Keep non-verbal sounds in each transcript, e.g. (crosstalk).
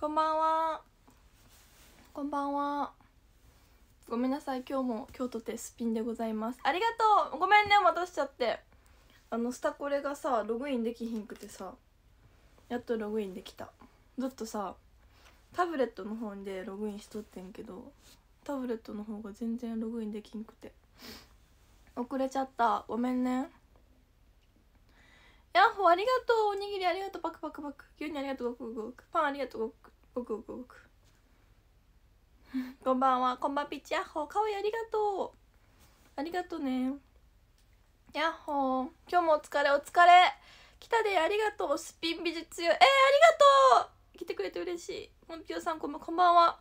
こんばんはこんばんはごめんなさい今日も今日とてすっぴんでございますありがとうごめんねお待たせちゃってあのスタコレがさログインできひんくてさやっとログインできたずっとさタブレットの方でログインしとってんけどタブレットの方が全然ログインできんくて遅れちゃったごめんねヤッホーありがとうおにぎりありがとうパクパクパク牛乳ありがとうごくごくパンありがとうごくごくごくこんばんはこんばんッチヤッホーかわいありがとうありがとうねヤッホー今日もお疲れお疲れ来たでありがとうスピン美術よえー、ありがとう来てくれて嬉しいもんぴよさんこんばんこんばんは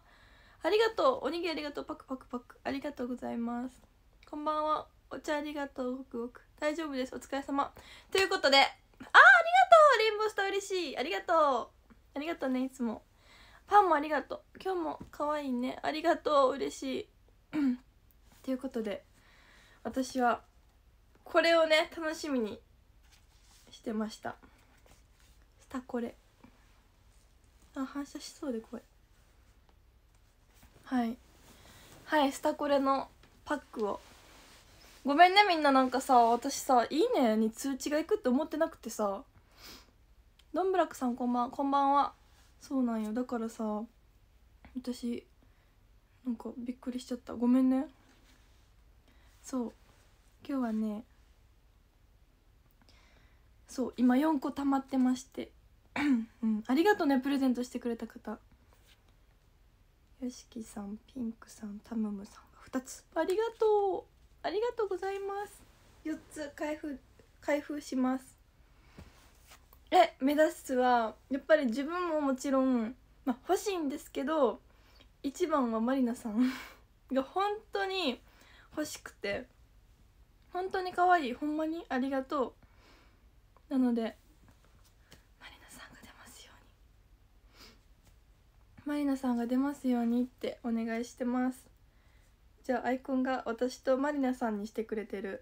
ありがとうおにぎりありがとうパクパクパクありがとうございますこんばんはお茶ありがとうごくごく大丈夫ですお疲れ様ということであありがとうレインボースター嬉しいありがとうありがとうねいつもパンもありがとう今日も可愛いねありがとう嬉しいということで私はこれをね楽しみにしてましたスタコレあ反射しそうで怖いはいはいスタコレのパックをごめんねみんななんかさ私さ「いいね」に通知がいくって思ってなくてさどんぶらくさんこんばんこんばんはそうなんよだからさ私なんかびっくりしちゃったごめんねそう今日はねそう今4個たまってまして (clears throat) うん、ありがとうねプレゼントしてくれた方よしきさんピンクさんタムムさんが2つありがとうありがとうございます4つ開封開封しますえ目指すはやっぱり自分ももちろん、ま欲しいんですけど一番はまりなさんが (laughs) 本当に欲しくて本当に可愛いほんまにありがとうなのでまりなさんが出ますようにまりなさんが出ますようにってお願いしてますじゃあアイコンが私とまりなさんにしてくれてる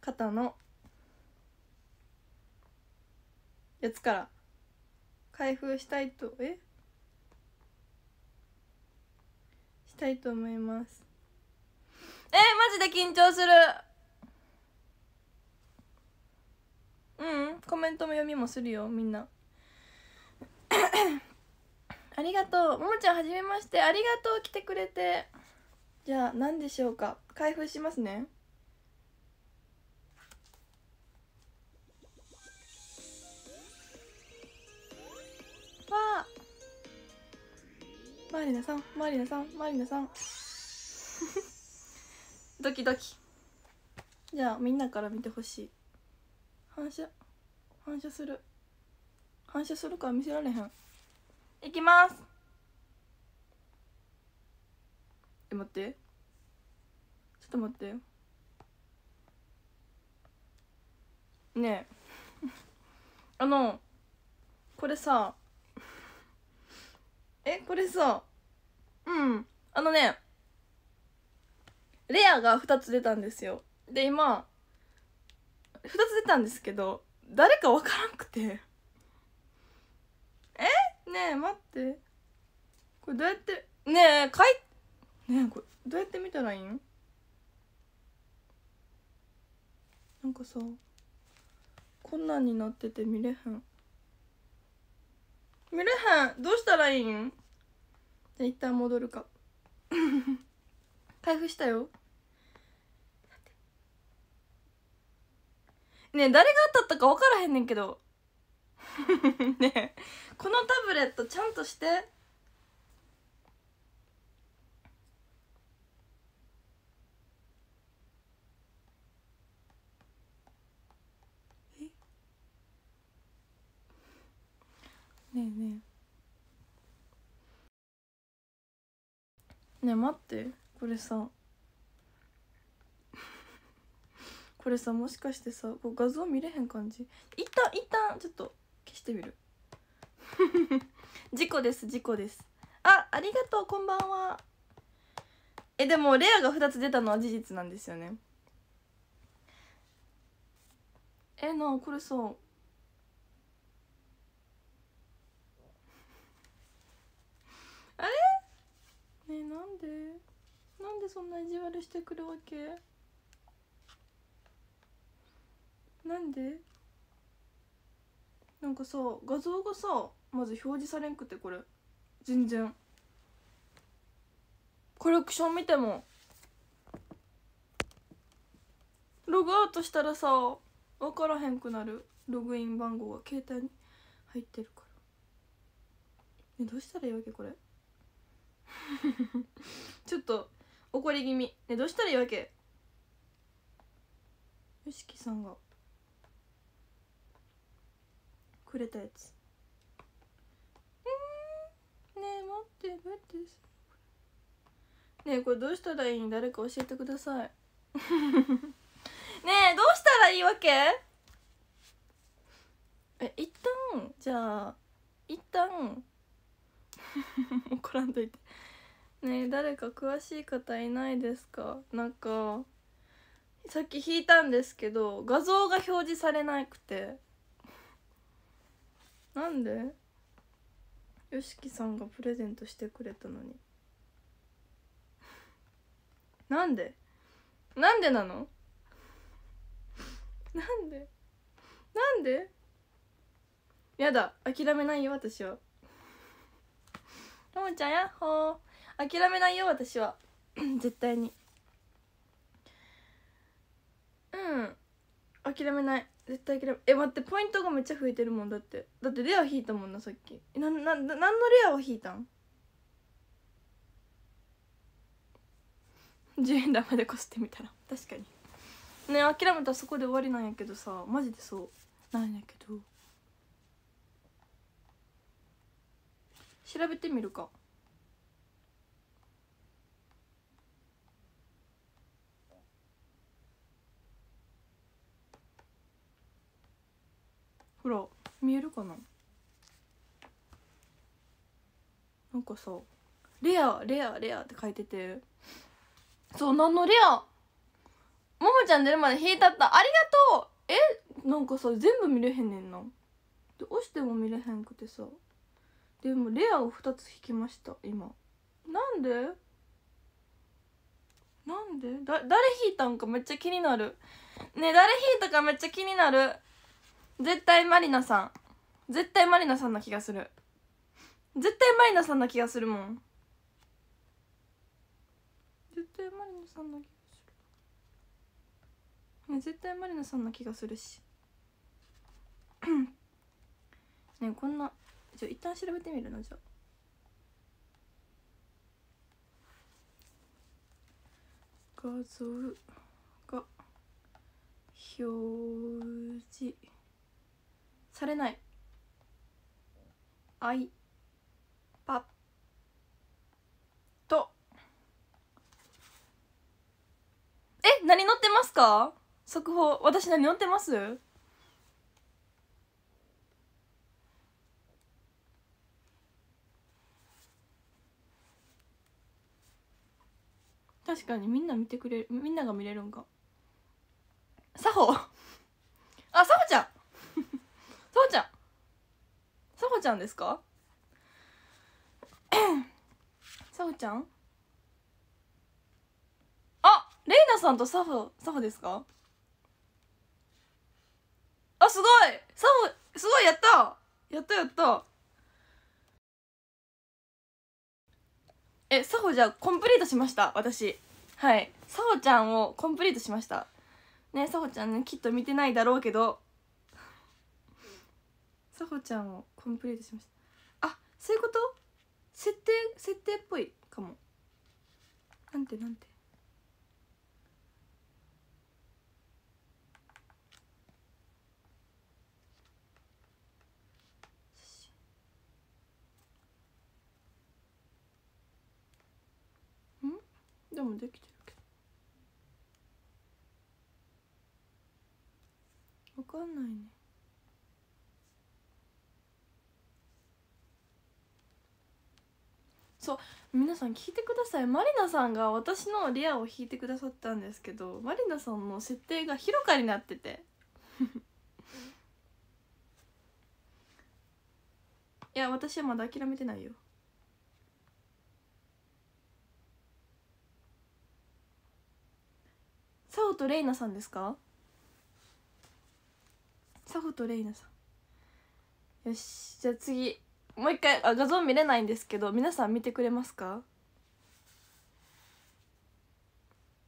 方のやつから開封したいとえしたいと思いますえー、マジで緊張するうんコメントも読みもするよみんな (coughs) ありがとうももちゃんはじめましてありがとう来てくれてじゃあ何でしょうか開封しますねわあマリナさんマリナさんマリナさん (laughs) ドキドキじゃあみんなから見てほしい反射反射する反射するから見せられへんいきますえ待ってちょっと待ってねえ (laughs) あのこれさえこれさうんあのねレアが2つ出たんですよで今2つ出たんですけど誰か分からんくてえねえ待ってこれどうやってねえ書いねこれどうやって見たらいいんなんかさこんなんになってて見れへん見れへんどうしたらいいんじゃあ一旦戻るか (laughs) 開封したよねえ誰が当たったか分からへんねんけど (laughs) ねえこのタブレットちゃんとしてねえねえねえ待ってこれさ (laughs) これさもしかしてさこう画像見れへん感じ一旦一旦ちょっと消してみる (laughs) 事故です事故ですあありがとうこんばんはえでもレアが2つ出たのは事実なんですよねえなあこれさねえなんでなんでそんな意地悪してくるわけなんでなんかさ画像がさまず表示されんくてこれ全然コレクション見てもログアウトしたらさ分からへんくなるログイン番号が携帯に入ってるから、ね、どうしたらいいわけこれ (laughs) ちょっと怒り気味ねどうしたらいいわけよしきさんがくれたやつうんねえ待って待ってねえこれどうしたらいいん誰か教えてください (laughs) ねえどうしたらいいわけえ一旦じゃあ一旦 (laughs) 怒らんといてね誰か詳しい方いないですかなんかさっき引いたんですけど画像が表示されなくてなんで YOSHIKI さんがプレゼントしてくれたのになんでなんでなのなんでなんでやだ諦めないよ私はともちゃんやっほー諦めないよ私は (clears throat) 絶対にうん諦めない絶対諦めえ待ってポイントがめっちゃ増えてるもんだってだってレア引いたもんなさっきなな何のレアを引いたん10円玉でこすってみたら確かにね諦めたらそこで終わりなんやけどさマジでそうなんやけど調べてみるかほら見えるかななんかさ「レアレアレア」って書いててそう何のレアももちゃん出るまで引いたったありがとうえなんかさ全部見れへんねんなで押しても見れへんくてさでもレアを2つ引きました今なんでなんでだ誰引いたんかめっちゃ気になるね誰引いたかめっちゃ気になる絶対まりなさん絶対まりなさんな気がする絶対まりなさんな気がするもん絶対まりなさんな気がするね絶対まりなさんな気がするし (clears throat) ねこんなじゃ一旦調べてみるのじゃ画像が表示されない iPad え何載ってますか速報私何載ってます確かにみんな見てくれるみんなが見れるんかサホあサホちゃん (laughs) サホちゃんサホちゃんですか (coughs) サホちゃんあレイナさんとサホサホですかあすごいサホすごいやったやったやったえサホじゃあコンプリートしました私はいさおちゃんをコンプリートしましたねさおちゃんねきっと見てないだろうけどさほちゃんをコンプリートしましたあそういうこと設定設定っぽいかもなんてなんてでもできてるけど分かんないねそう皆さん聞いてくださいまりなさんが私のリアを弾いてくださったんですけどまりなさんの設定が広かになってて (laughs) いや私はまだ諦めてないよと玲奈さんですか佐穂と玲奈さんよしじゃあ次もう一回あ画像見れないんですけど皆さん見てくれますか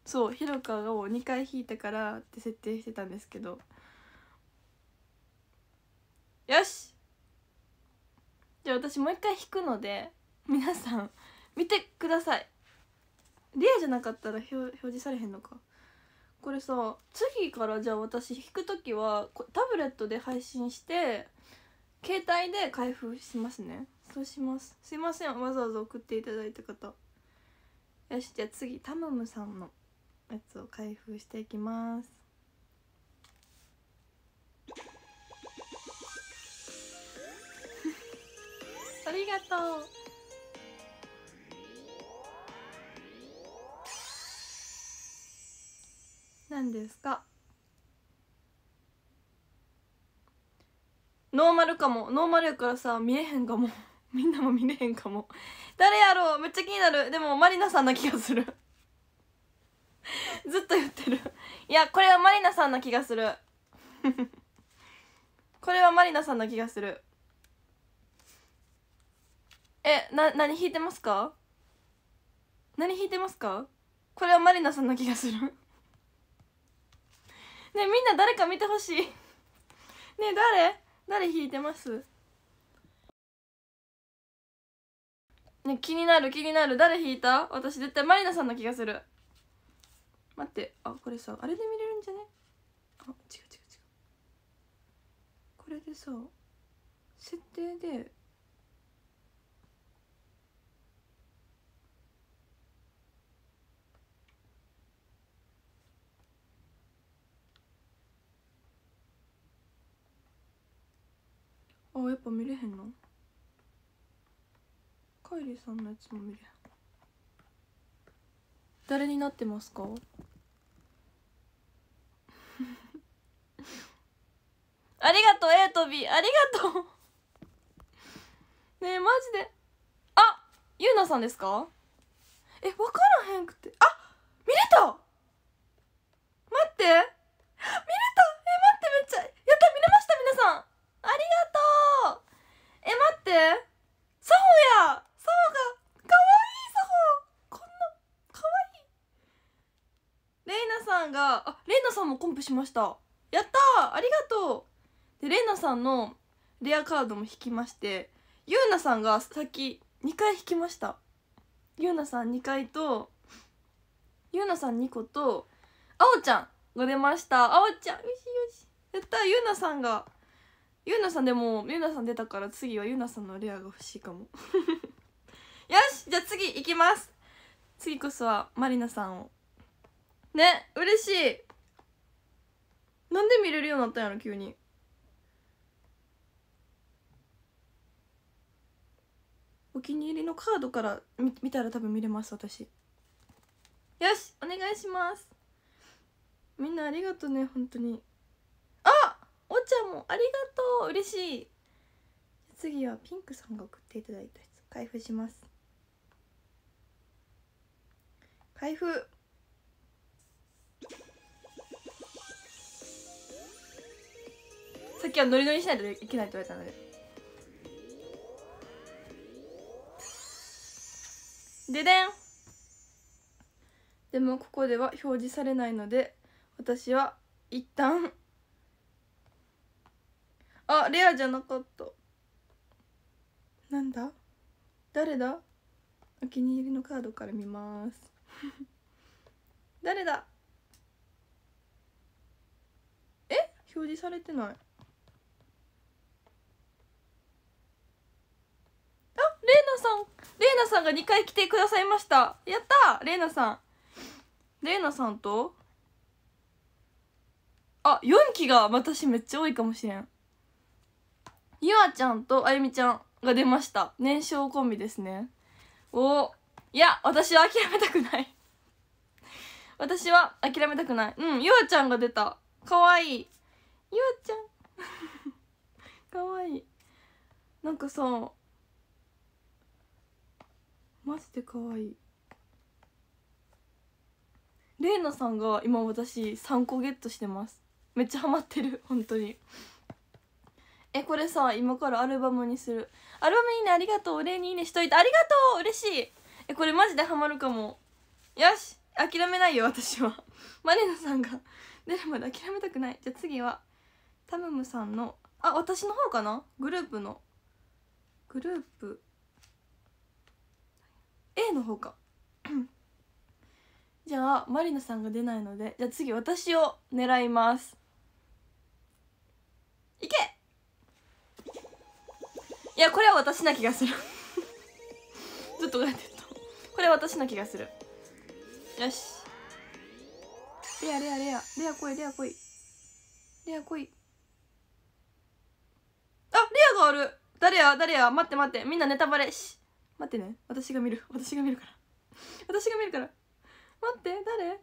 そうひろかを2回引いたからって設定してたんですけどよしじゃあ私もう一回引くので皆さん見てくださいレアじゃなかったら表示されへんのかこれさ次からじゃあ私弾く時はタブレットで配信して携帯で開封しますねそうしますすいませんわざわざ送っていただいた方よしじゃあ次タムムさんのやつを開封していきます (laughs) ありがとう何ですかノーマルかもノーマルやからさ見えへんかも (laughs) みんなも見れへんかも誰やろうめっちゃ気になるでもまりなさんな気がする (laughs) ずっと言ってるいやこれはまりなさんな気がする (laughs) これはまりなさんな気がするえな何弾いてますか何弾いてますかこれはまりなさんな気がするねみんな誰か見てほしいね誰誰弾いてますね気になる気になる誰弾いた私絶対まりなさんの気がする待ってあこれさあれで見れるんじゃねあ違う違う違うこれでさ設定であやっぱ見れへんのカイリーさんのやつも見れへん誰になってますか (laughs) ありがとう A と B ありがとうねえマジであゆうなさんですかえ分からへんくてンプしましたやったーありがとうでレイナさんのレアカードも引きましてゆうなさんがさっき2回引きましたゆうなさん2回とゆうなさん2個とあおちゃんが出ましたあおちゃんよしよしやったゆうなさんがゆうなさんでもゆうなさん出たから次はゆうなさんのレアが欲しいかも (laughs) よしじゃあ次いきます次こそはまりなさんをね嬉しいなんで見れるようになったんやろ急にお気に入りのカードから見見たら多分見れます私よしお願いしますみんなありがとうね本当にあお茶もありがとう嬉しい次はピンクさんが送っていただいたやつ開封します開封さっきはノリノリしないといけないって言われたのでででんでもここでは表示されないので私は一旦あレアじゃなかったなんだ誰だお気に入りのカードから見ます (laughs) 誰だえ表示されてないさんレイナさんが2回来てくださいましたやったレイナさんレイナさんとあ4期が私めっちゃ多いかもしれんゆあちゃんとあゆみちゃんが出ました年少コンビですねおいや私は諦めたくない私は諦めたくないうんゆあちゃんが出たかわいいゆあちゃん (laughs) かわいいなんかさマジで可愛いレイナさんが今私3個ゲットしてますめっちゃハマってる (laughs) 本当にえこれさ今からアルバムにするアルバムいいねありがとうお礼にいいねしといてありがとう嬉しいえこれマジでハマるかもよし諦めないよ私は (laughs) マリナさんが出るまで諦めたくないじゃあ次はタムムさんのあ私の方かなグループのグループ A の方か (clears throat) じゃあまりなさんが出ないのでじゃあ次私を狙いますいけいやこれは私な気がするず (laughs) っとこうやってたこれは私な気がするよしレアレアレアレア来いレア来いレア来いあレアがある誰や誰や待って待ってみんなネタバレし待ってね私が見る私が見るから私が見るから待って誰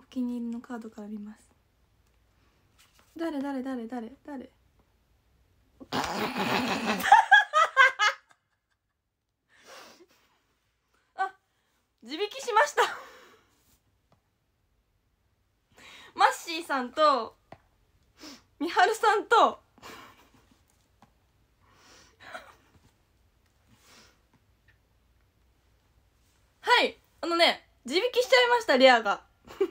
お気に入りのカードから見ます誰誰誰誰誰 (laughs) あ自引きしましたマッシーさんとみはるさんとはいあのね自引きしちゃいましたレアがうんこ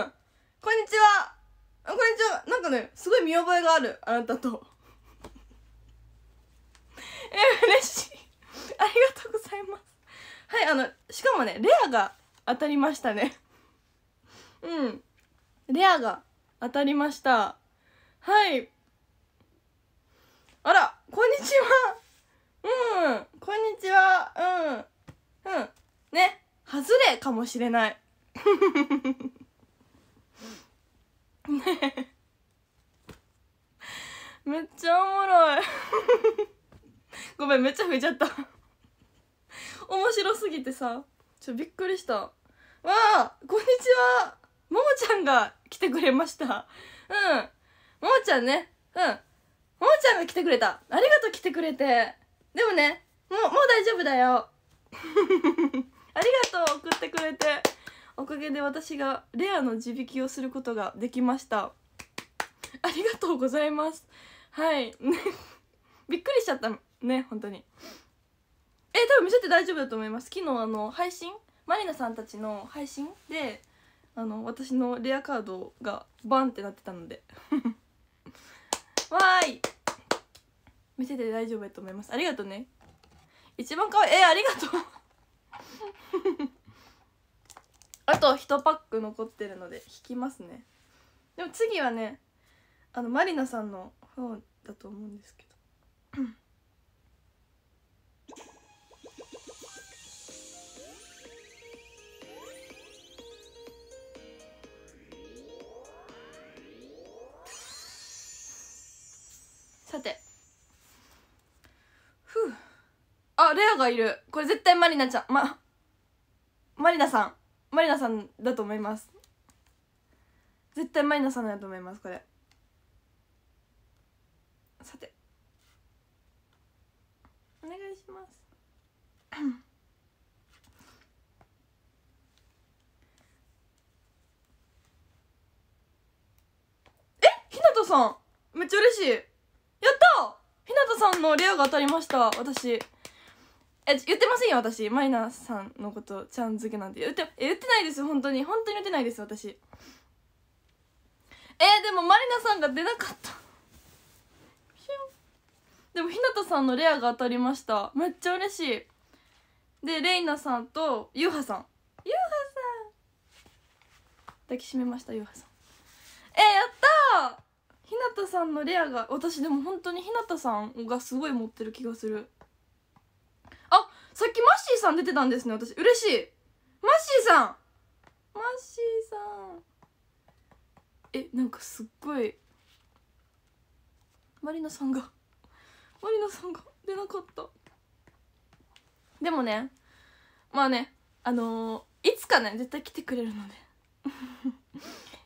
んにちはこんにちはなんかねすごい見覚えがあるあなたとえ嬉しいありがとうございますはいあのしかもねレアが当たりましたねうんレアが当たりましたはいあらこんにちはうんこんにちはうんうんね外れかもしれないね (laughs) めっちゃおもろいごめんめっちゃ吹いちゃった面白すぎてさちょびっくりしたわあこんにちはももちゃんが来てくれましたうんももちゃんねうんももちゃんが来てくれたありがとう来てくれてでもねもうもう大丈夫だよ (laughs) ありがとう送ってくれておかげで私がレアの地引きをすることができましたありがとうございますはい (laughs) びっくりしちゃったね本当にえ多分見せて大丈夫だと思います昨日あの配信マリナさんたちの配信であの私のレアカードがバンってなってたので (laughs) わーい見せて大丈夫やと思いますありがとうね一番かわいいえー、ありがとう (laughs) あと1パック残ってるので引きますねでも次はねあのマリナさんの方だと思うんですけどレアがいるこれ絶対マリナちゃんまマリナさんマリナさんだと思います絶対マリナさんだと思いますこれさてお願いします (clears throat) えひなたさんめっちゃ嬉しいやったひなたさんのレアが当たりました私え言ってませんよ私マイナーさんのことちゃん付けなんて言ってえ言ってないです本当に本当に言ってないです私えー、でもマリナさんが出なかったでもひなたさんのレアが当たりましためっちゃ嬉しいでレイナさんとゆうはさんゆうはさん抱きしめましたゆうはさんえー、やったひなたさんのレアが私でも本当にひなたさんがすごい持ってる気がするさっきマッシーさん出てたんですね私嬉しいマッシーさんマッシーさんえなんかすっごいマリナさんがマリナさんが出なかったでもねまあねあのー、いつかね絶対来てくれるので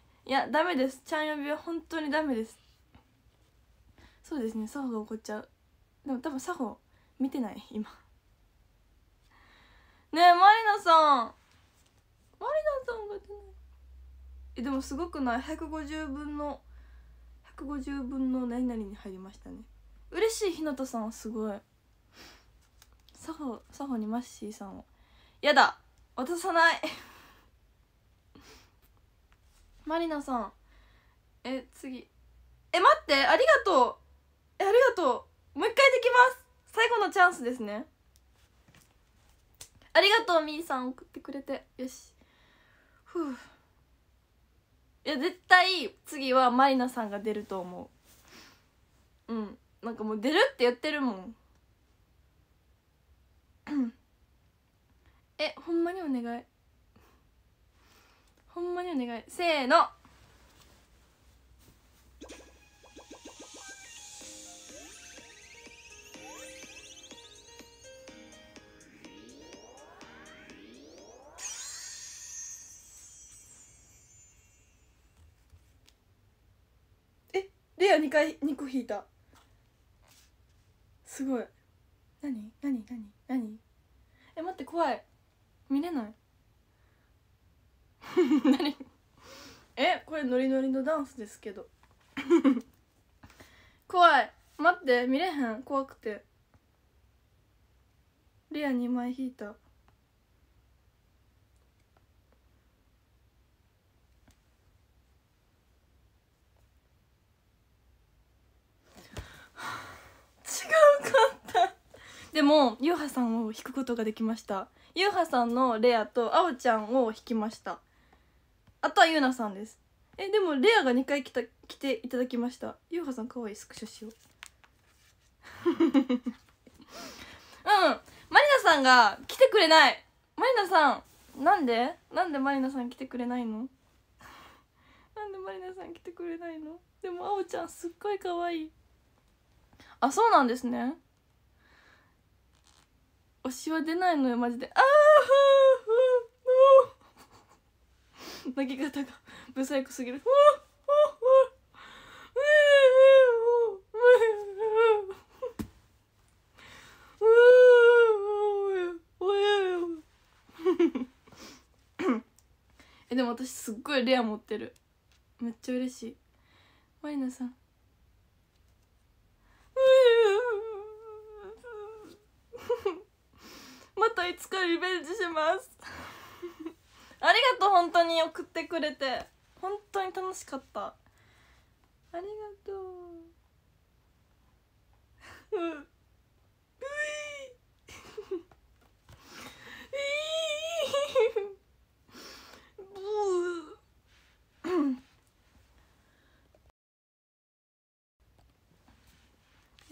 (laughs) いやダメですちゃん呼びは本当にダメですそうですねサホが怒っちゃうでも多分サホ見てない今ねえまりなさんまりなさんが出ないえでもすごくない150分の150分の何々に入りましたね嬉しいひなたさんすごい佐帆佐帆にマッシーさんをやだ渡さないまりなさんえ次え待ってありがとうえありがとうもう一回できます最後のチャンスですねありがとうみーさん送ってくれてよしふういや絶対次はまりなさんが出ると思ううんなんかもう出るって言ってるもんえほんまにお願いほんまにお願いせーの2回2個引いたすごい何何何何え待って怖い見れない (laughs) 何えこれノリノリのダンスですけど (laughs) 怖い待って見れへん怖くてレア2枚引いたかったでもゆうはさんを弾くことができましたゆうはさんのレアとあおちゃんを弾きましたあとはゆうなさんですえでもレアが2回来た来ていただきましたゆうはさんかわいいスクショしよう (laughs) うんまりなさんが来てくれないまりなさんなんでなんでまりなさん来てくれないのなんでまりなさん来てくれないのでもあおちゃんすっごいかわいいあそうなんですね推しは出ないのよマジでああ泣き方が不細工すぎるえでも私すっごいレア持ってるめっちゃ嬉しいマリナさんつかリベンジします (laughs) ありがとう本当に送ってくれて本当に楽しかったありがとううん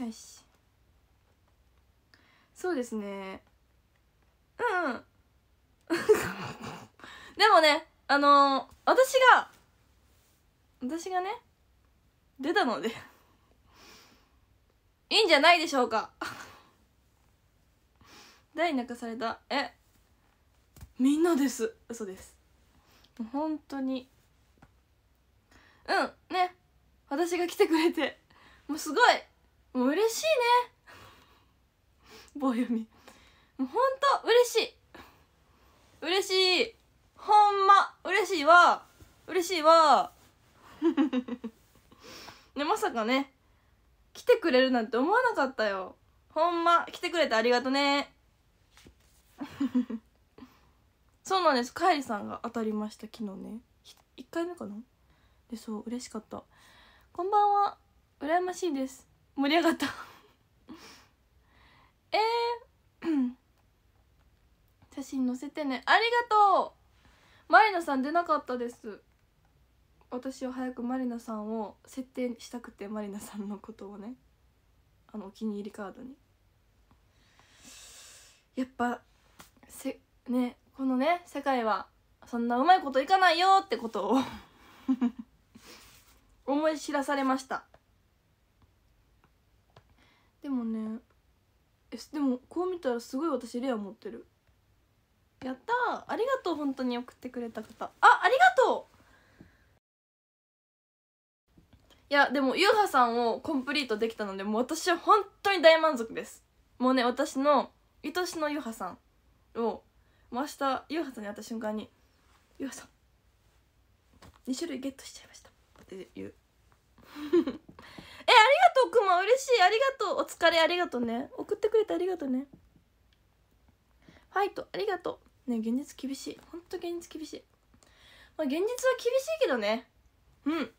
よしそうですねでもねあのー、私が私がね出たので (laughs) いいんじゃないでしょうか誰に泣かされたえみんなです嘘です本当にうんね私が来てくれてもうすごいもう嬉しいね棒読みもうほんと嬉しい嬉しいほんま嬉しいわ嬉しいわ (laughs) ねまさかね来てくれるなんて思わなかったよほんま来てくれてありがとね (laughs) そうなんですかえりさんが当たりました昨日ね1回目かなでそう嬉しかったこんばんは羨ましいです盛り上がった (laughs) えー (clears throat) 写真載せてねありがとうマリナさん出なかったです私は早くマリナさんを設定したくてマリナさんのことをねあのお気に入りカードにやっぱせねこのね世界はそんなうまいこといかないよってことを (laughs) 思い知らされましたでもねえでもこう見たらすごい私レア持ってるやったありがとう本当に送ってくれた方あありがとういやでもゆうはさんをコンプリートできたのでもう私は本当に大満足ですもうね私の愛しのゆはさんをもう明日ゆうはさんに会った瞬間に「ゆうはさん2種類ゲットしちゃいました」って言う (laughs) えありがとうくま嬉しいありがとうお疲れありがとうね送ってくれてありがとうねファイトありがとうね現実厳しいほんと現実厳しいまあ現実は厳しいけどねうん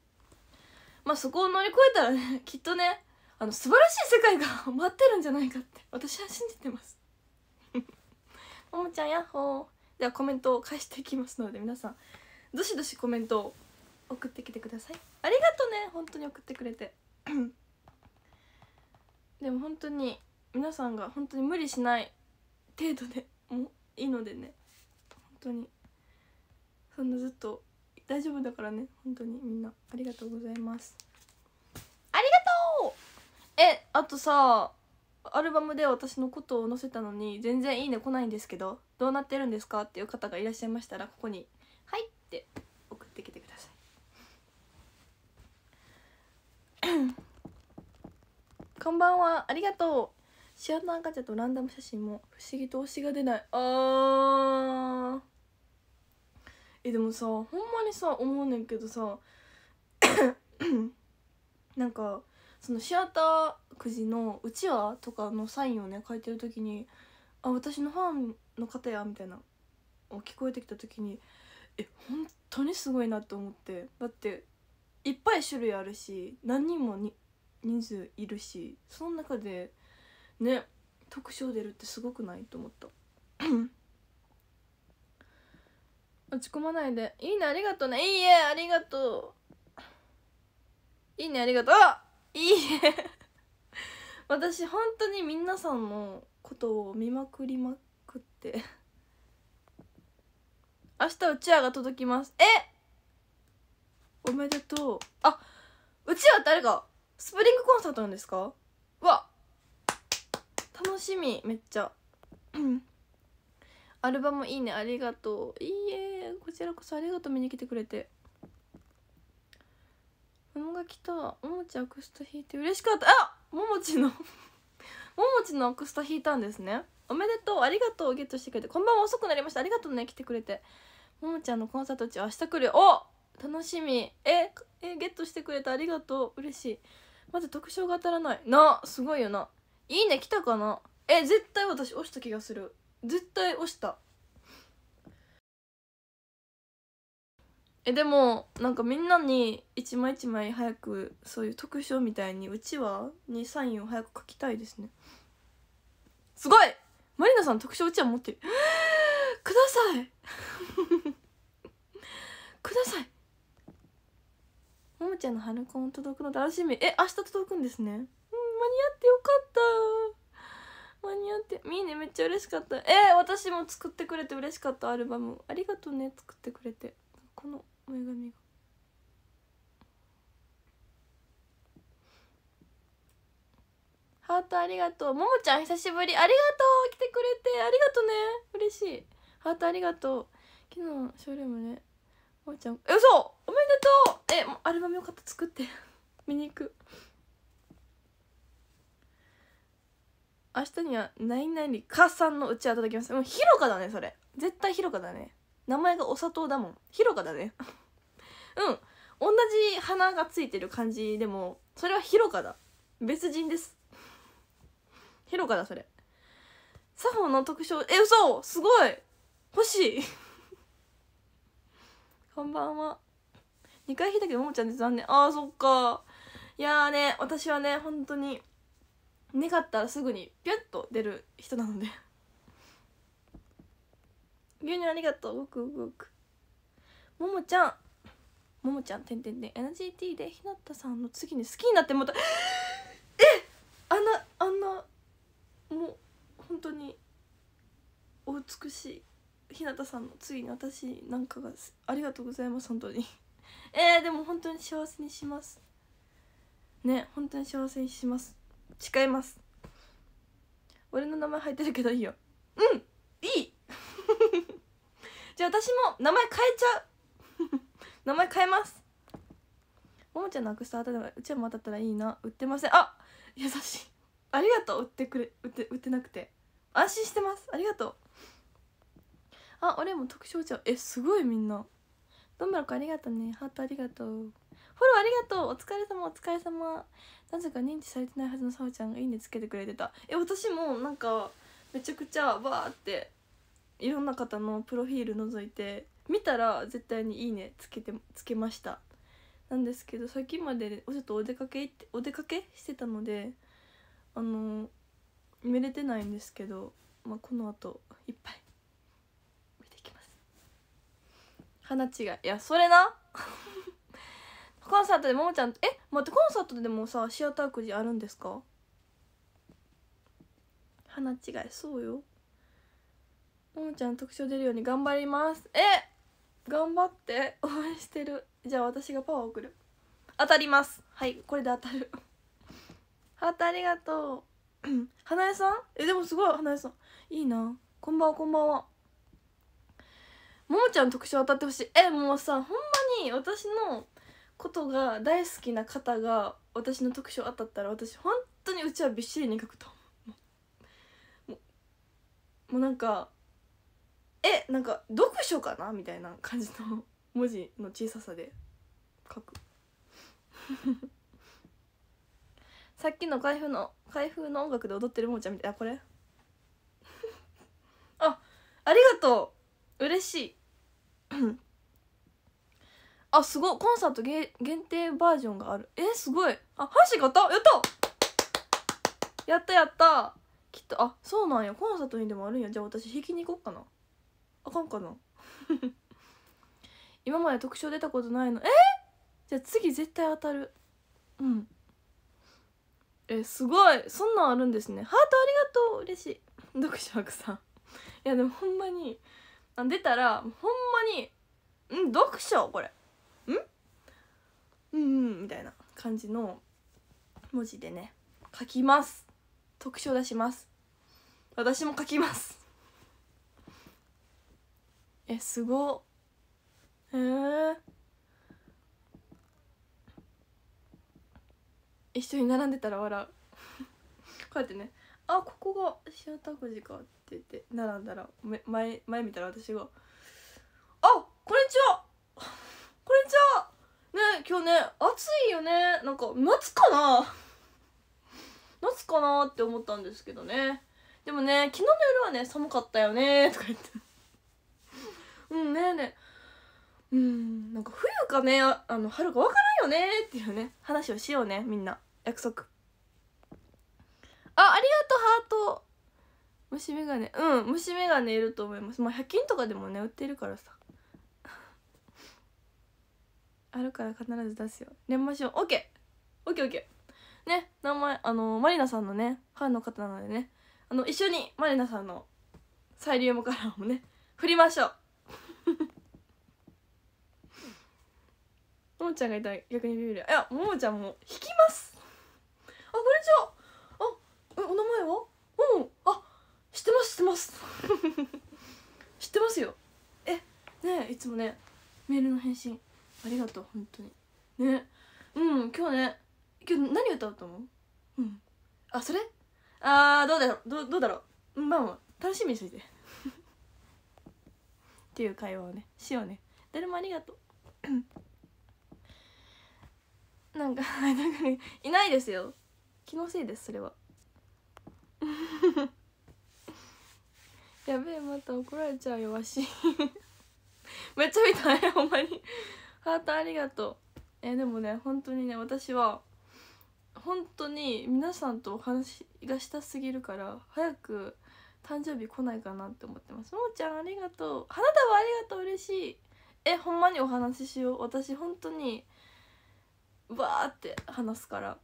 まあそこを乗り越えたらね (laughs) きっとねあの素晴らしい世界が待ってるんじゃないかって私は信じてます (laughs) ももちゃんやっほーではコメントを返していきますので皆さんどしどしコメントを送ってきてくださいありがとうね本当に送ってくれて (coughs) でも本当に皆さんが本当に無理しない程度でもいいのでね当にそんなずっと大丈夫だからね本当にみんなありがとうございますありがとうえあとさアルバムで私のことを載せたのに全然いいね来ないんですけどどうなってるんですかっていう方がいらっしゃいましたらここに「はい」って送ってきてください (clears throat) こんばんはありがとうシアターガチャとランダム写真も不思議と推しが出ないあーえでもさほんまにさ思うねんけどさ (coughs) なんかそのシアターくじのうちわとかのサインをね書いてる時に「あ私のファンの方や」みたいなを聞こえてきた時にえ本当にすごいなと思ってだっていっぱい種類あるし何人もに人数いるしその中でね特賞出るってすごくないと思った (coughs) 落ち込まないでいいねありがとうねいいえありがとういいねありがとういいえ (laughs) 私本当に皆さんのことを見まくりまくって明日うちわが届きますえおめでとうあうちわってあれかスプリングコンサートなんですかわ楽しみめっちゃ (clears throat) アルバムいいねありがとういいえこちらこそありがとう見に来てくれて桃が来たももちアクスタ弾いて嬉しかったあももちのももちのアクスタ弾いたんですねおめでとうありがとうゲットしてくれてこんばんは遅くなりましたありがとうね来てくれてももちゃんのコンサート中明日来るよお楽しみええゲットしてくれてありがとう嬉しいまず特賞が当たらないなすごいよないいね来たかなえ絶対私押した気がする絶対押したえでもなんかみんなに一枚一枚早くそういう特賞みたいにうちわにサインを早く書きたいですねすごいマリナさん特賞うちわ持ってる (gasps) ください (laughs) くださいももちゃんの春コン届くの楽しみえ明日届くんですね間に合ってよかった間に合ってみーねめっちゃ嬉しかったえー、私も作ってくれて嬉しかったアルバムありがとうね作ってくれてこの前髪がハートありがとうももちゃん久しぶりありがとう来てくれてありがとうね嬉しいハートありがとう昨日ショールームねももちゃんえ嘘おめでとうえアルバムよかった作って見に行く明日には何々かさんのうちはいただきますもうろかだねそれ絶対ひろかだね名前がお砂糖だもんひろかだね (laughs) うん同じ花がついてる感じでもそれはひろかだ別人ですひろかだそれ作法の特徴え嘘すごい欲しい (laughs) こんばんは2回引いたけどももちゃんで残念あーそっかいやーね私はね本当に願ったらすぐにピュッと出る人なので牛乳ありがとうごくごくももちゃんももちゃんてんてんてん NGT でひなたさんの次に好きになってもたえあんなあんなもう本当にお美しいひなたさんの次に私なんかがありがとうございます本当にえー、でも本当に幸せにしますね本当に幸せにします誓います俺の名前入ってるけどいいようんいい (laughs) じゃあ私も名前変えちゃう (laughs) 名前変えますももちゃんなくした後でもうちはも当たったらいいな売ってませんあ優しいありがとう売ってくれ売って売ってなくて安心してますありがとうあ俺も特徴ちゃうえすごいみんなどんぶらこありがとうねハートありがとうフォローありがとうお疲れ様お疲れ様なぜか認知されてないはずのさおちゃんが「いいね」つけてくれてたえ私もなんかめちゃくちゃバーっていろんな方のプロフィール覗いて見たら絶対に「いいね」つけてつけましたなんですけど最近までちょっとお出かけお出かけしてたのであの見れてないんですけど、まあ、この後いっぱい見ていきます花違いいやそれなコンサートでももちゃんえ待ってコンサートでもさシアターくじあるんですか鼻違いそうよももちゃん特徴出るように頑張りますえ頑張って応援してるじゃあ私がパワー送る当たりますはいこれで当たるハートありがとう (clears throat) 花江さんえでもすごい花江さんいいなこんばんはこんばんはももちゃん特徴当たってほしいえもうさほんまに私のことが大好きな方が私の特徴当たったら私本当にうちはびっしりに書くと思うもうもうなんかえなんか読書かなみたいな感じの文字の小ささで書く (laughs) さっきの開封の開封の音楽で踊ってるもんちゃんみたいなこれ (laughs) あありがとう嬉しいあすごいコンサート限定バージョンがあるえすごいあ箸買ったやったやったやったきっとあそうなんやコンサートにでもあるんやじゃあ私弾きに行こうかなあかんかな (laughs) 今まで特賞出たことないのえじゃあ次絶対当たるうんえすごいそんなんあるんですねハートありがとう嬉しい (laughs) 読書くさんいやでもほんまに出たらほんまにん読書これうんうんみたいな感じの文字でね書きます特徴出します私も書きますえすごへえー、一緒に並んでたら笑う (laughs) こうやってね「あここが白田くじか」って言って並んだら前前見たら私が「あこんにちは今日ね暑いよねなんか夏かな夏かなって思ったんですけどねでもね昨日の夜はね寒かったよねとか言ってうんねえねうんなんか冬かねあの春か分からんよねっていうね話をしようねみんな約束あありがとうハート虫眼鏡うん虫眼鏡いると思いますまあ100均とかでもね売ってるからさあるから必ず出すよ練馬ーオッ OKOKOK ね名前あのまりなさんのねファンの方なのでねあの一緒にまりなさんのサイリウムカラーもね振りましょうもも (laughs) ちゃんがいたら逆にビビるいやももちゃんも引きますあこんにちはあえお名前はうんあ知ってます知ってます (laughs) 知ってますよえねいつもねメールの返信ありがとう本当にねうん今日ね今日何歌うと思ううんあそれあーどうだろうどどうだろうまあまあ楽しみにしていて (laughs) っていう会話をねしようね誰もありがとうなんかなんか、(laughs) いないですよ気のせいですそれは (laughs) やべえまた怒られちゃうよわしめっちゃ見たねほんまにハートありがとうえでもね本当にね私は本当に皆さんとお話がしたすぎるから早く誕生日来ないかなって思ってますももちゃんありがとう花束ありがとう嬉しいえほんまにお話ししよう私本当にわーって話すから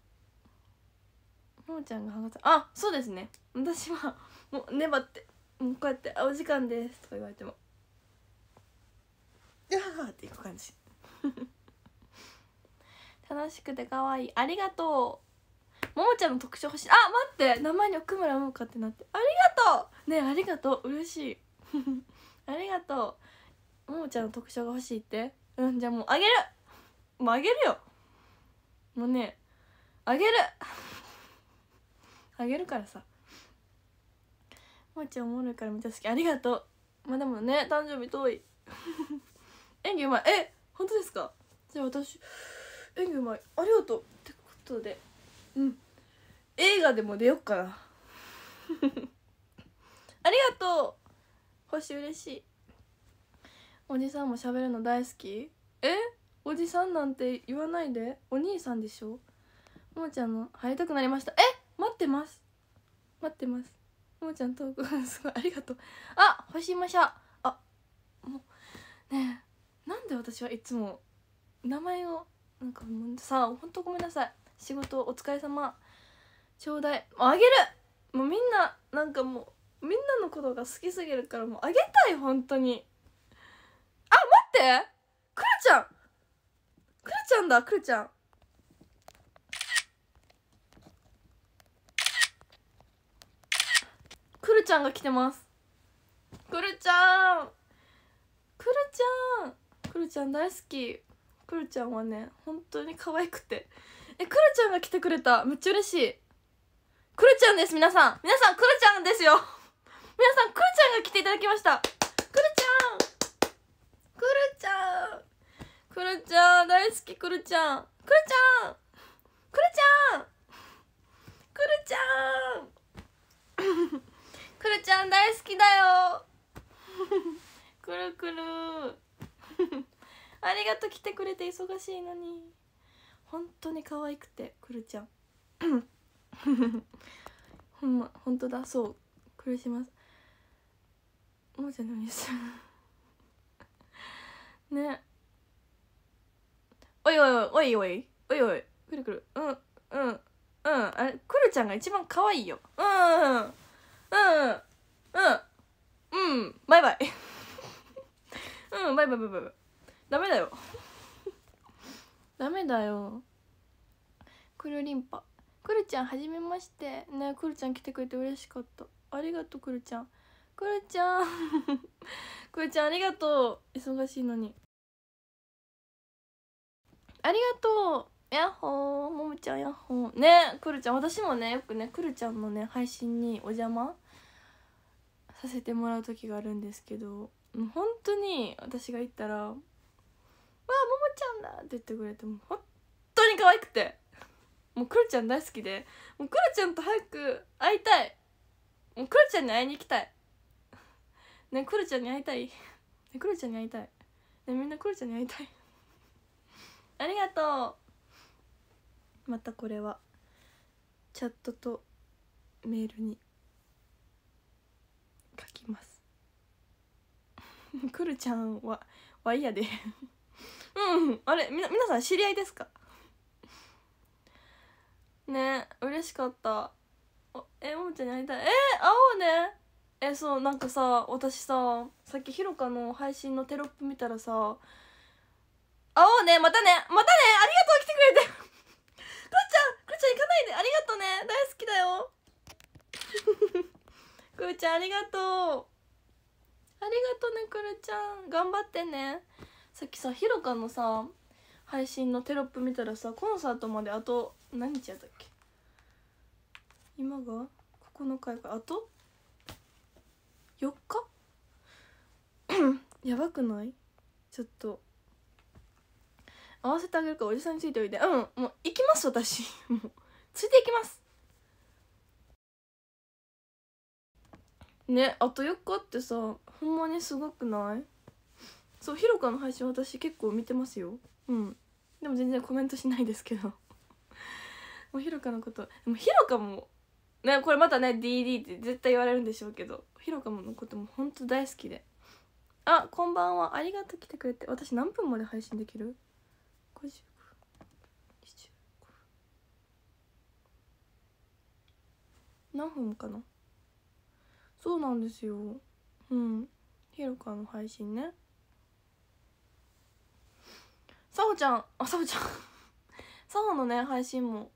ももちゃんが話すあそうですね私はもう粘ってもうこうやって「お時間です」とか言われても「やー」っていく感じ (laughs) 楽しくて可愛いありがとうももちゃんの特徴欲しいあ待って名前に奥村桃かってなってありがとうねありがとう嬉しい (laughs) ありがとうももちゃんの特徴が欲しいってうんじゃあもうあげるもうあげるよもうねあげる (laughs) あげるからさももちゃんおもろいからめっちゃ好きありがとうまあでもね誕生日遠い演技うまいえ本当ですかじゃあ私演技うまいありがとうってことでうん映画でも出よっかな (laughs) ありがとう星嬉しいおじさんも喋るの大好きえおじさんなんて言わないでお兄さんでしょももちゃんの入りたくなりましたえ待ってます待ってますももちゃんトークすごいありがとうあ星ましゃあもうねえなんで私はいつも名前をなんかもうさほんとごめんなさい仕事お疲れ様ちょうだいあげるもうみんななんかもうみんなのことが好きすぎるからもうあげたい本当にあ待ってくるちゃんくるちゃんだくるちゃんくるちゃんが来てますくるちゃんくるちゃんくるちゃん大好きくるちゃんはね本当に可愛くてえくるちゃんが来てくれためっちゃ嬉しいくるちゃんです皆さん皆さんくるちゃんですよ皆さんくるちゃんが来ていただきましたくるちゃんくるちゃんくるちゃん大好きくるちゃんくるちゃんくるちゃんくるちゃんくるちゃん大好きだよくるくる (laughs) ありがとう来てくれて忙しいのに本当に可愛くてくるちゃん (coughs) ほんま本当だそう苦しますもうじゃないです (laughs) ねおいおいおいおいおいおいくるくるうんうんうんあれくるちゃんが一番可愛いようんうんうんうんバイバイうんバイバイバイバイダメだよダメだよくるりんぱくるちゃんはじめましてねくるちゃん来てくれて嬉しかったありがとうくるちゃんくるちゃんくるちゃんありがとう忙しいのにありがとうやっほーももちゃんやっほーねくるちゃん私もねよくねくるちゃんのね配信にお邪魔させてもらう時があるんですけどもう本当に私が行ったら「わあももちゃんだ!」って言ってくれてもう本当に可愛くてもうクロちゃん大好きでもうクロちゃんと早く会いたいもうクロちゃんに会いに行きたいねクロちゃんに会いたいねクロちゃんに会いたいねみんなクロちゃんに会いたいありがとうまたこれはチャットとメールにく (laughs) るちゃんはわいやで (laughs) うんあれみ皆さん知り合いですかね嬉しかったえももちゃんに会いたいえー、会おうねえそうなんかさ私ささっきひろかの配信のテロップ見たらさ「会おうねまたねまたねありがとう来てくれて」「くるちゃんくるちゃん行かないでありがとうね大好きだよ」(laughs)「くるちゃんありがとう」ありがとうねくるちゃん頑張ってねさっきさひろかのさ配信のテロップ見たらさコンサートまであと何日やったっけ今が9日やかあと4日 (coughs) やばくないちょっと合わせてあげるかおじさんについておいでうんもう行きます私 (laughs) もうついていきますねあと4日ってさほんまにすごくないそうひろかの配信私結構見てますようんでも全然コメントしないですけど (laughs) もうひろかのことでもひろかもねこれまたね DD って絶対言われるんでしょうけどひろかものこともほんと大好きであこんばんはありがとう来てくれて私何分まで配信できる何分かなそうなんですようんひろかの配信ねさほちゃんあさほちゃんさほ (laughs) のね配信も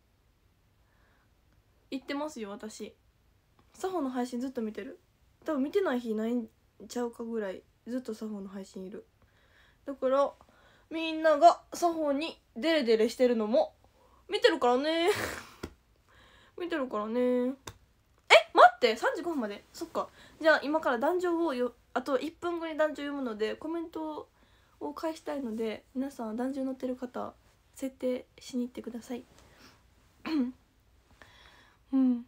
行ってますよ私さほの配信ずっと見てる多分見てない日ないんちゃうかぐらいずっとさほの配信いるだからみんなが作法にデレデレしてるのも見てるからね (laughs) 見てるからねって35分までそっかじゃあ今から壇上をよあと1分後に壇上読むのでコメントを返したいので皆さん壇上乗ってる方設定しに行ってください (coughs) うん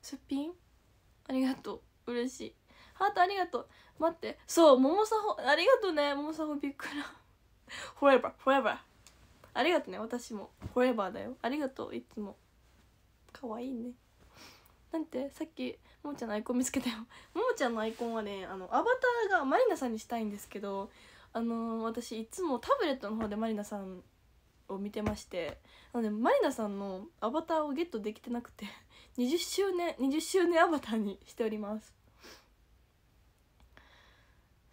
すっぴんありがとう嬉しいハートありがとう待ってそうももさほありがとうねももさほびっくらフォーエバーフォーエバーありがとうね私もフォーエバーだよありがとういつもかわいいねなんてさっきももちゃんのアイコン見つけたよ (laughs) ももちゃんのアイコンはねあのアバターがマリナさんにしたいんですけどあのー、私いつもタブレットの方でまりなさんを見てましてなのでまりなさんのアバターをゲットできてなくて20 (laughs) 周年20周年アバターにしております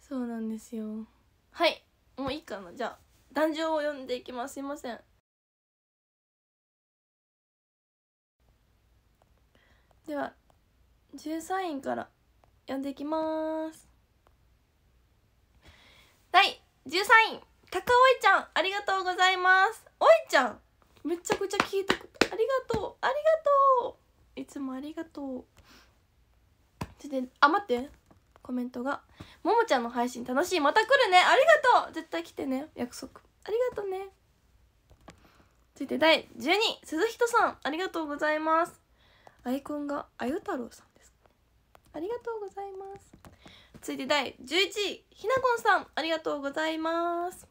そうなんですよはいもういいかなじゃあ壇上を読んでいきますすいませんでは13位から読んでいきます第13位高おいちゃんありがとうございますおいちゃんめちゃくちゃ聞いてくありがとうありがとういつもありがとうあ待ってコメントが「ももちゃんの配信楽しいまた来るねありがとう絶対来てね約束ありがとうね」続いて第12位鈴人さんありがとうございますアイコンがあゆ太郎さんですありがとうございます続いて第11位ひなこんさんありがとうございます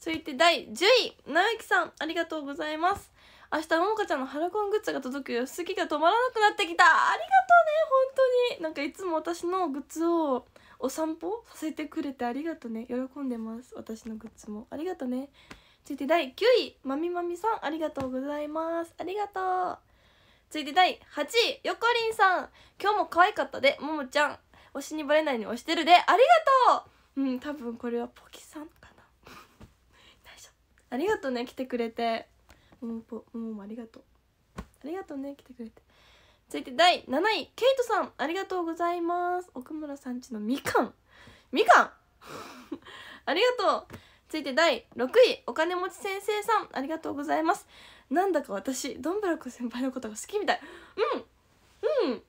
続いて第10位なゆきさんありがとうございます明日ももかちゃんのハラコングッズが届くよ好きが止まらなくなってきたありがとうね本当になんかいつも私のグッズをお散歩させてくれてありがとね喜んでます私のグッズもありがとね続いて第9位まみまみさんありがとうございますありがとう続いて第8位よこりんさん今日も可愛かったでももちゃん推しにバレないように推してるでありがとううん多分これはポキさんかな (laughs) 大丈夫ありがとうね来てくれてももぽもももありがとうありがとうね来てくれて続いて第7位ケイトさんありがとうございます奥村さんちのみかんみかん (laughs) ありがとう続いて第6位お金持ち先生さんありがとうございますなんだか私どんぶらこ先輩のことが好きみたいうんうん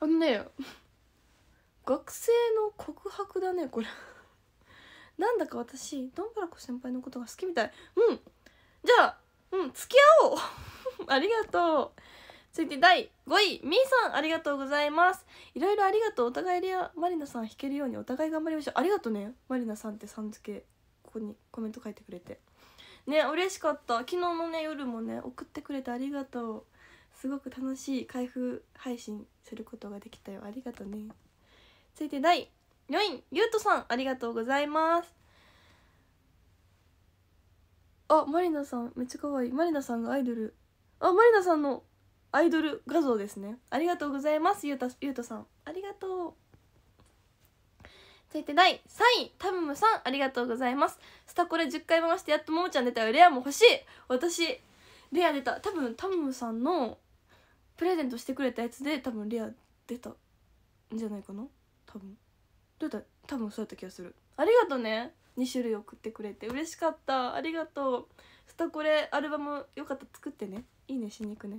あのね (laughs) 学生の告白だねこれ (laughs) なんだか私どんぶらこ先輩のことが好きみたいうんじゃあうん付き合おう (laughs) ありがとう続いて第5位みーさんありがとうございますいろいろありがとうお互いリアマリナさん弾けるようにお互い頑張りましょうありがとうねまりなさんってさん付けここにコメント書いてくれてね嬉しかった昨日のね夜もね送ってくれてありがとうすごく楽しい開封配信することができたよありがとうね続いて第4位ゆうとさんありがとうございますあマリナさんめっちゃ可愛いマリナさんがアイドルあマリナさんのアイドル画像ですねありがとうございますゆうたゆうとさんありがとう続いて第3位タムムさんありがとうございますスタコレ10回回してやっとももちゃん出たよレアも欲しい私レア出た多分タムムさんのプレゼントしてくれたやつで多分レア出たんじゃないかな多分どうだ多分そうやった気がするありがとうね2種類送ってくれて嬉しかったありがとうスタコレアルバムよかった作ってねいいねしに行くね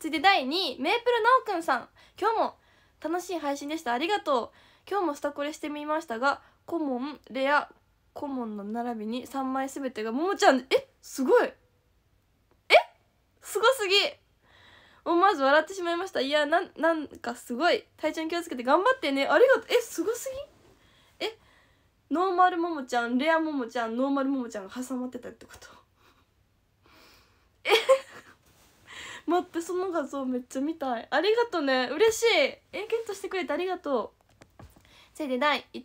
続いて第2位メープルなおくんさん今日も楽しい配信でしたありがとう今日もスタコレしてみましたがコモンレアコモンの並びに3枚全てがももちゃんえすごいえすごすぎ思わず笑ってしまいましたいやななんかすごい体調に気をつけて頑張ってねありがとうえすごすぎえノーマルももちゃんレアももちゃんノーマルももちゃんが挟まってたってことえ待ってその画像めっちゃ見たいありがとうね嬉しいえゲットしてくれてありがとうセリ第1位近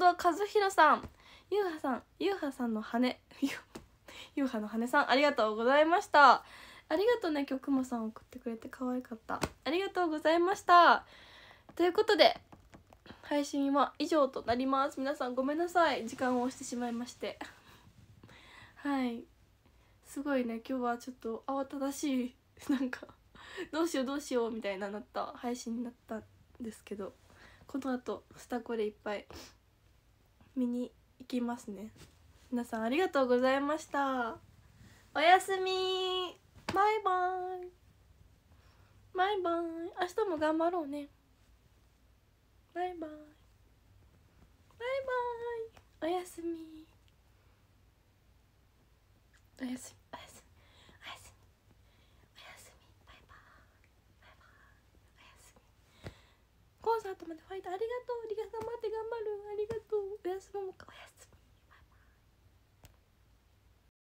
藤和弘さんゆうはさんゆうはさんの羽ゆうはの羽さんありがとうございましたありがとうね曲もさん送ってくれて可愛かったありがとうございましたということで配信は以上となります皆さんごめんなさい時間を押してしまいましてはいすごいね今日はちょっと慌ただしいなんかどうしようどうしようみたいななった配信になったんですけどこの後スタコでいっぱい見に行きますね皆さんありがとうございましたおやすみバイバイバイバイ明日も頑張ろうねバイバイバイバイおやすみおやすみコンサートまでファイトありがとうリカ頑張って頑張るありがとうおやすみもおやすみ